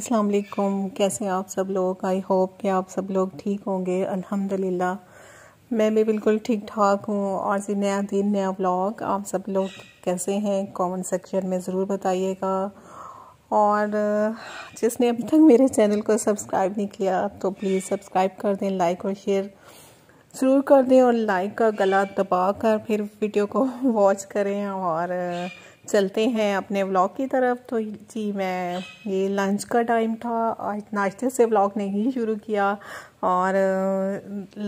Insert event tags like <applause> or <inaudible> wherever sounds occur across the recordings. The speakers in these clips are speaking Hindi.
अस्सलाम वालेकुम कैसे हैं आप सब लोग आई होप कि आप सब लोग ठीक होंगे अल्हम्दुलिल्लाह मैं भी बिल्कुल ठीक ठाक हूँ और जी नया दिन नया ब्लॉग आप सब लोग कैसे हैं कमेंट सेक्शन में ज़रूर बताइएगा और जिसने अभी तक मेरे चैनल को सब्सक्राइब नहीं किया तो प्लीज़ सब्सक्राइब कर दें लाइक और शेयर ज़रूर कर दें और लाइक का गला दबा कर फिर वीडियो को वॉच <laughs> करें और चलते हैं अपने व्लॉग की तरफ तो जी मैं ये लंच का टाइम था आज नाश्ते से व्लॉग नहीं शुरू किया और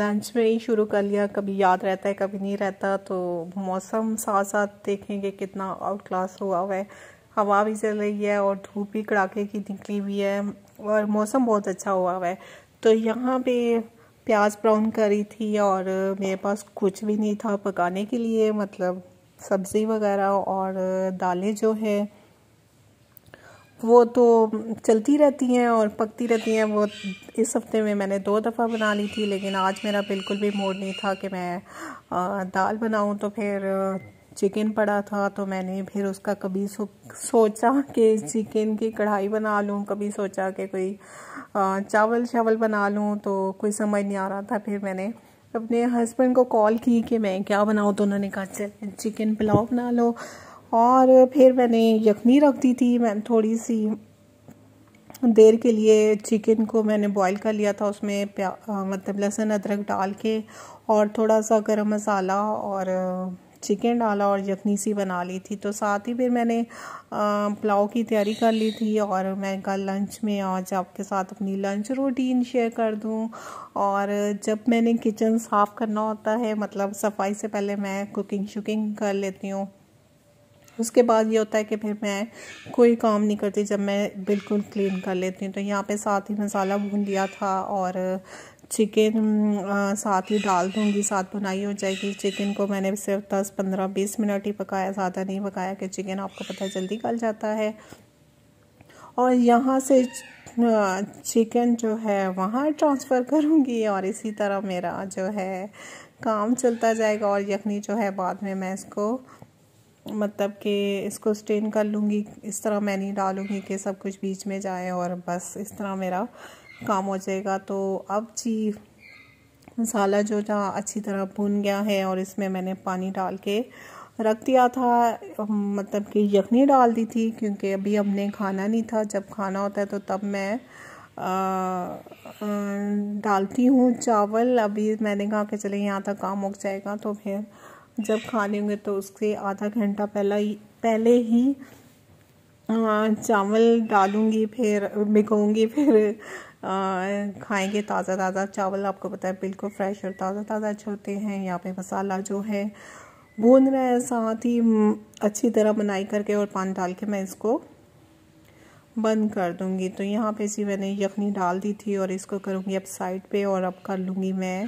लंच में ही शुरू कर लिया कभी याद रहता है कभी नहीं रहता तो मौसम साथ साथ देखेंगे कितना आउट क्लास हुआ हुआ है हवा भी चल रही है और धूप भी कड़ाके की निकली हुई है और मौसम बहुत अच्छा हुआ हुआ है तो यहाँ पे प्याज ब्राउन करी थी और मेरे पास कुछ भी नहीं था पकाने के लिए मतलब सब्ज़ी वगैरह और दालें जो है वो तो चलती रहती हैं और पकती रहती हैं वो इस हफ्ते में मैंने दो दफ़ा बना ली थी लेकिन आज मेरा बिल्कुल भी मूड नहीं था कि मैं दाल बनाऊं तो फिर चिकन पड़ा था तो मैंने फिर उसका कभी सो, सोचा कि चिकन की कढ़ाई बना लूं कभी सोचा कि कोई चावल चावल बना लूं तो कोई समझ नहीं आ रहा था फिर मैंने अपने हस्बैंड को कॉल की कि मैं क्या बनाऊँ तो उन्होंने कहा चल चिकन पुलाव बना लो और फिर मैंने यखनी रख दी थी मैं थोड़ी सी देर के लिए चिकन को मैंने बॉईल कर लिया था उसमें प्या मतलब लहसुन अदरक डाल के और थोड़ा सा गरम मसाला और चिकन डाला और यखनी सी बना ली थी तो साथ ही फिर मैंने पुलाव की तैयारी कर ली थी और मैं कल लंच में आज आपके साथ अपनी लंच रूटीन शेयर कर दूं और जब मैंने किचन साफ़ करना होता है मतलब सफाई से पहले मैं कुकिंग शुकिंग कर लेती हूँ उसके बाद ये होता है कि फिर मैं कोई काम नहीं करती जब मैं बिल्कुल क्लीन कर लेती हूँ तो यहाँ पे साथ ही मसाला भून लिया था और चिकन साथ ही डाल दूँगी साथ बनाई हो जाएगी चिकन को मैंने सिर्फ दस पंद्रह बीस मिनट ही पकाया ज़्यादा नहीं पकाया कि चिकन आपको पता जल्दी गल जाता है और यहाँ से चिकन जो है वहाँ ट्रांसफ़र करूँगी और इसी तरह मेरा जो है काम चलता जाएगा और यखनी जो है बाद में मैं इसको मतलब कि इसको स्टेन कर लूँगी इस तरह मैं नहीं डालूँगी कि सब कुछ बीच में जाए और बस इस तरह मेरा काम हो जाएगा तो अब जी मसाला जो जहाँ अच्छी तरह भुन गया है और इसमें मैंने पानी डाल के रख दिया था मतलब कि यखनी डाल दी थी क्योंकि अभी हमने खाना नहीं था जब खाना होता है तो तब मैं आ, आ, डालती हूँ चावल अभी मैंने कहा कि चले यहाँ तक काम हो जाएगा तो फिर जब खा लेंगे तो उससे आधा घंटा पहला ही पहले ही चावल डालूँगी फिर भिगोंगी फिर खाएंगे ताज़ा ताज़ा चावल आपको पता है बिल्कुल फ्रेश और ताज़ा ताज़ा अच्छे होते हैं यहाँ पे मसाला जो है भून रहा है साथ ही अच्छी तरह बनाई करके और पानी डाल के मैं इसको बंद कर दूँगी तो यहाँ पे सी मैंने यखनी डाल दी थी और इसको करूँगी अब साइड पे और अब कर लूँगी मैं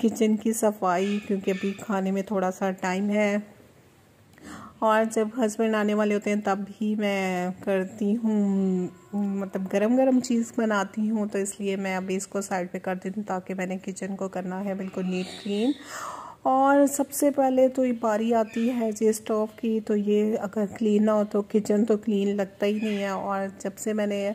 किचन की सफाई क्योंकि अभी खाने में थोड़ा सा टाइम है और जब हस्बैंड आने वाले होते हैं तब भी मैं करती हूँ मतलब गरम गरम चीज़ बनाती हूँ तो इसलिए मैं अभी इसको साइड पे कर देती हूँ ताकि मैंने किचन को करना है बिल्कुल नीट क्लीन और सबसे पहले तो ये बारी आती है जी स्टोव की तो ये अगर क्लीन ना हो तो किचन तो क्लीन लगता ही नहीं है और जब से मैंने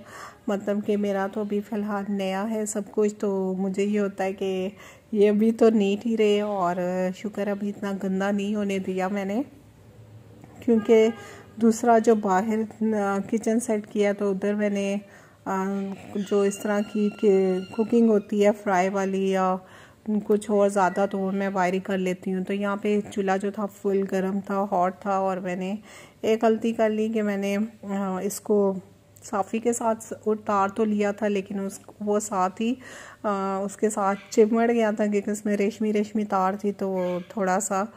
मतलब कि मेरा तो अभी फ़िलहाल नया है सब कुछ तो मुझे ये होता है कि ये अभी तो नीट ही रहे और शुक्र अभी इतना गंदा नहीं होने दिया मैंने क्योंकि दूसरा जो बाहर किचन सेट किया तो उधर मैंने जो इस तरह की कुकिंग होती है फ्राई वाली या कुछ और ज़्यादा तो मैं बाहरी कर लेती हूँ तो यहाँ पे चूल्हा जो था फुल गर्म था हॉट था और मैंने एक गलती कर ली कि मैंने इसको साफ़ी के साथ उतार तो लिया था लेकिन उस वो साथ ही आ, उसके साथ चिमड़ गया था क्योंकि उसमें रेशमी रेशमी तार थी तो वो थोड़ा सा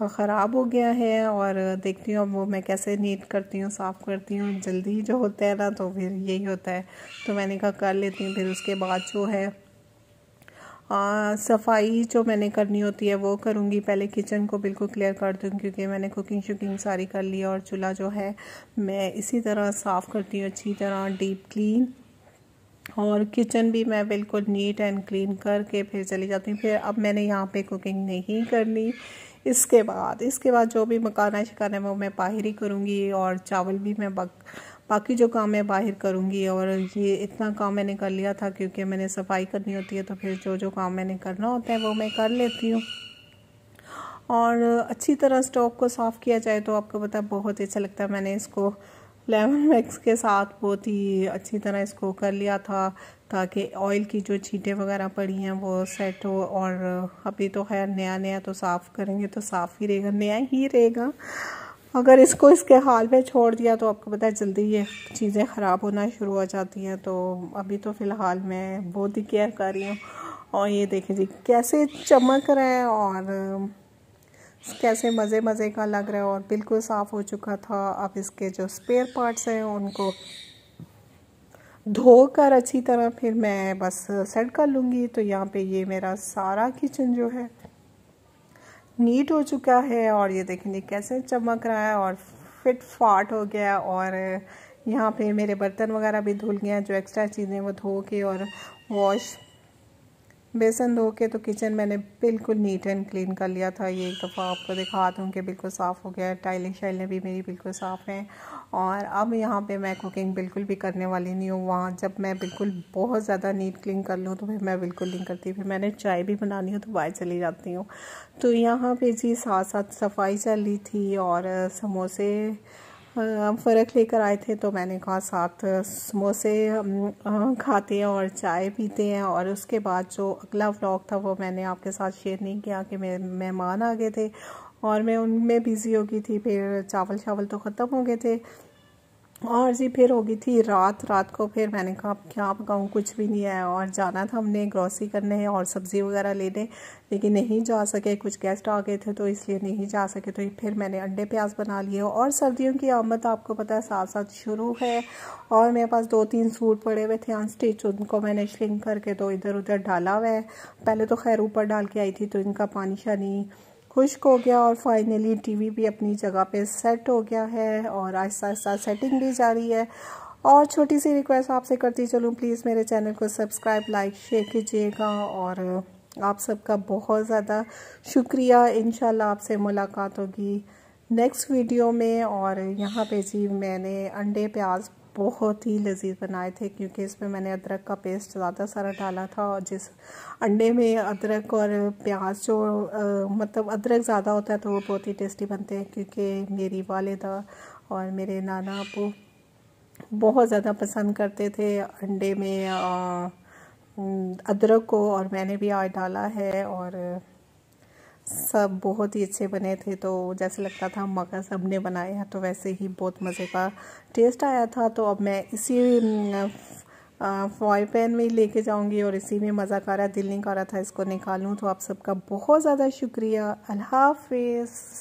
ख़राब हो गया है और देखती हूँ अब वो मैं कैसे नीट करती हूँ साफ़ करती हूँ जल्दी जो होता है ना तो फिर यही होता है तो मैंने कहा कर लेती हूँ फिर उसके बाद जो है आ, सफाई जो मैंने करनी होती है वो करूँगी पहले किचन को बिल्कुल क्लियर कर दूँ क्योंकि मैंने कुकिंग शुकिंग सारी कर ली और चूल्हा जो है मैं इसी तरह साफ़ करती हूँ अच्छी तरह डीप क्लीन और किचन भी मैं बिल्कुल नीट एंड क्लीन करके फिर चली जाती हूँ फिर अब मैंने यहाँ पे कुकिंग नहीं करनी इसके बाद इसके बाद जो भी मकाना शिकाना है वो मैं बाहर ही करूँगी और चावल भी मैं बक बाकी जो काम मैं बाहर करूँगी और ये इतना काम मैंने कर लिया था क्योंकि मैंने सफाई करनी होती है तो फिर जो जो काम मैंने करना होता है वो मैं कर लेती हूँ और अच्छी तरह स्टोव को साफ़ किया जाए तो आपको पता बहुत अच्छा लगता है मैंने इसको लेमन मिक्स के साथ बहुत ही अच्छी तरह इसको कर लिया था ताकि ऑयल की जो छीटें वगैरह पड़ी हैं वो सेट हो और अभी तो खैर नया नया तो साफ़ करेंगे तो साफ़ ही रहेगा नया ही रहेगा अगर इसको इसके हाल में छोड़ दिया तो आपको पता है जल्दी ये चीज़ें ख़राब होना शुरू हो जाती हैं तो अभी तो फ़िलहाल मैं बहुत ही केयर कर रही हूँ और ये देखें जी कैसे चमक रहे हैं और कैसे मज़े मज़े का लग रहा है और बिल्कुल साफ़ हो चुका था अब इसके जो स्पेयर पार्ट्स हैं उनको धो कर अच्छी तरह फिर मैं बस सेट कर लूँगी तो यहाँ पे ये मेरा सारा किचन जो है नीट हो चुका है और ये देखेंगे कैसे चमक रहा है और फिट फाट हो गया और यहाँ पे मेरे बर्तन वगैरह भी धुल गए हैं जो एक्स्ट्रा चीज़ें वो धो के और वॉश बेसन धो के तो किचन मैंने बिल्कुल नीट एंड क्लीन कर लिया था ये एक दफ़ा आपको दिखा दूँ कि बिल्कुल साफ़ हो गया है टाइलें शाइलें भी मेरी बिल्कुल साफ़ हैं और अब यहाँ पे मैं कुकिंग बिल्कुल भी करने वाली नहीं हूँ वहाँ जब मैं बिल्कुल बहुत ज़्यादा नीट क्लीन कर लूँ तो फिर मैं बिल्कुल नहीं करती फिर मैंने चाय भी बनानी हो तो बाहर चली जाती हूँ तो यहाँ पर जी साथ साथ सफाई चल रही थी और समोसे फ़र्क लेकर आए थे तो मैंने कहा साथ समोसे खाते हैं और चाय पीते हैं और उसके बाद जो अगला व्लॉग था वो मैंने आपके साथ शेयर नहीं किया कि मेरे मेहमान आ गए थे और मैं उनमें बिज़ी हो गई थी फिर चावल चावल तो ख़त्म हो गए थे और जी फिर हो गई थी रात रात को फिर मैंने कहा क्या पकाऊँ कुछ भी नहीं है और जाना था हमने ग्रॉसरी करने और सब्ज़ी वगैरह लेने लेकिन नहीं जा सके कुछ गेस्ट आ गए थे तो इसलिए नहीं जा सके तो फिर मैंने अंडे प्याज बना लिए और सर्दियों की आमद आपको पता है साथ साथ शुरू है और मेरे पास दो तीन सूट पड़े हुए थे अनस्टिच उनको मैंने श्रिंक करके तो इधर उधर डाला हुआ है पहले तो खैर ऊपर डाल के आई थी तो इनका पानी शानी खुश्क हो गया और फाइनली टीवी भी अपनी जगह पे सेट हो गया है और आहिस्ता आहिस्ता सेटिंग भी जा रही है और छोटी सी रिक्वेस्ट आपसे करती चलूँ प्लीज़ मेरे चैनल को सब्सक्राइब लाइक शेयर कीजिएगा और आप सबका बहुत ज़्यादा शुक्रिया इन आपसे मुलाकात होगी नेक्स्ट वीडियो में और यहाँ पे जी मैंने अंडे प्याज बहुत ही लजीज बनाए थे क्योंकि इसमें मैंने अदरक का पेस्ट ज़्यादा सारा डाला था और जिस अंडे में अदरक और प्याज जो आ, मतलब अदरक ज़्यादा होता है तो वो बहुत ही टेस्टी बनते हैं क्योंकि मेरी वालदा और मेरे नाना आपू बहुत ज़्यादा पसंद करते थे अंडे में आ, अदरक को और मैंने भी आज डाला है और सब बहुत ही अच्छे बने थे तो जैसे लगता था मगर सब ने बनाया तो वैसे ही बहुत मज़े का टेस्ट आया था तो अब मैं इसी फ्राई पैन में ही लेके जाऊंगी और इसी में मज़ा कर रहा दिल नहीं कर रहा था इसको निकालूं तो आप सबका बहुत ज़्यादा शुक्रिया अल्लाह हाफिज़